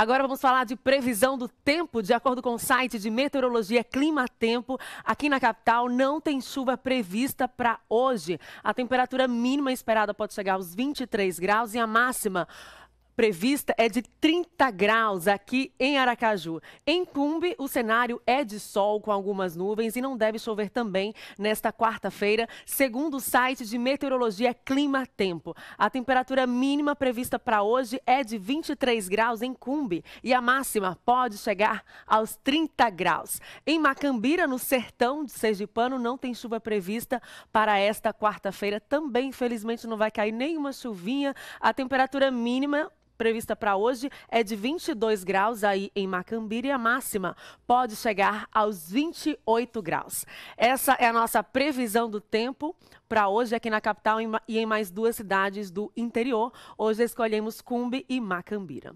Agora vamos falar de previsão do tempo. De acordo com o site de meteorologia Clima Tempo, aqui na capital não tem chuva prevista para hoje. A temperatura mínima esperada pode chegar aos 23 graus e a máxima prevista é de 30 graus aqui em Aracaju. Em Cumbe, o cenário é de sol com algumas nuvens e não deve chover também nesta quarta-feira, segundo o site de meteorologia Clima Tempo. A temperatura mínima prevista para hoje é de 23 graus em Cumbe e a máxima pode chegar aos 30 graus. Em Macambira, no sertão de Sergipano, não tem chuva prevista para esta quarta-feira. Também, infelizmente, não vai cair nenhuma chuvinha. A temperatura mínima prevista para hoje é de 22 graus aí em Macambira e a máxima pode chegar aos 28 graus. Essa é a nossa previsão do tempo para hoje aqui na capital e em mais duas cidades do interior. Hoje escolhemos Cumbi e Macambira.